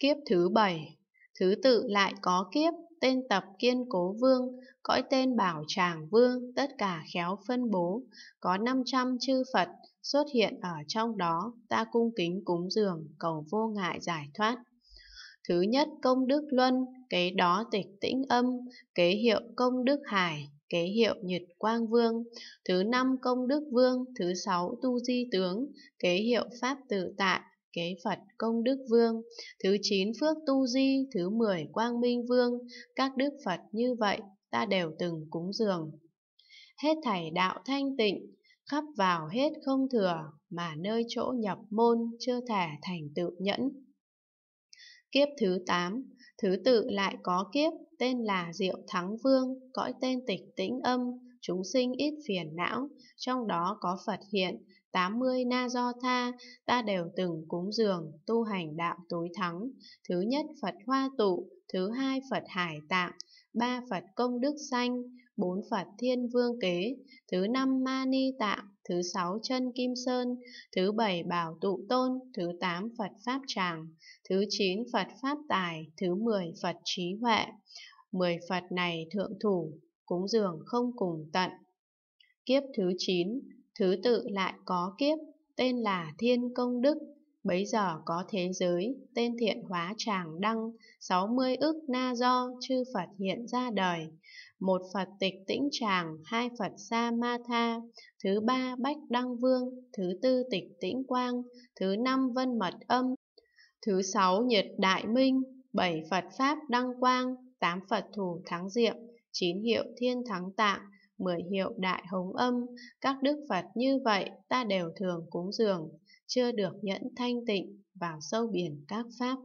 Kiếp thứ bảy Thứ tự lại có kiếp, tên tập kiên cố vương, cõi tên bảo tràng vương, tất cả khéo phân bố. Có 500 chư Phật xuất hiện ở trong đó, ta cung kính cúng dường, cầu vô ngại giải thoát. Thứ nhất công đức luân, kế đó tịch tĩnh âm, kế hiệu công đức hải, kế hiệu nhật quang vương, thứ năm công đức vương, thứ sáu tu di tướng, kế hiệu pháp tự tại, kế Phật công đức vương, thứ 9 phước tu di, thứ 10 quang minh vương, các đức Phật như vậy ta đều từng cúng dường. Hết thảy đạo thanh tịnh, khắp vào hết không thừa, mà nơi chỗ nhập môn chưa thể thành tự nhẫn. Kiếp thứ 8, thứ tự lại có kiếp, tên là Diệu Thắng Vương, cõi tên tịch tĩnh âm, chúng sinh ít phiền não, trong đó có Phật hiện, 80 na do tha, ta đều từng cúng dường, tu hành đạo tối thắng. Thứ nhất Phật Hoa Tụ, thứ hai Phật Hải Tạng, ba Phật Công Đức Sanh, bốn Phật Thiên Vương Kế, thứ năm ma ni Tạng, thứ sáu Chân Kim Sơn, thứ bảy Bảo Tụ Tôn, thứ tám Phật Pháp Tràng, thứ chín Phật Pháp Tài, thứ mười Phật Trí Huệ. Mười Phật này thượng thủ, cúng dường không cùng tận. Kiếp thứ 9, Thứ tự lại có kiếp, tên là Thiên Công Đức, bấy giờ có thế giới, tên thiện hóa tràng đăng, sáu mươi ức na do chư Phật hiện ra đời. Một Phật tịch tĩnh tràng, hai Phật sa ma tha, thứ ba bách đăng vương, thứ tư tịch tĩnh quang, thứ năm vân mật âm, thứ sáu nhiệt đại minh, bảy Phật pháp đăng quang, tám Phật thủ thắng diệm, chín hiệu thiên thắng tạng, mười hiệu đại hống âm, các đức Phật như vậy ta đều thường cúng dường, chưa được nhẫn thanh tịnh vào sâu biển các pháp.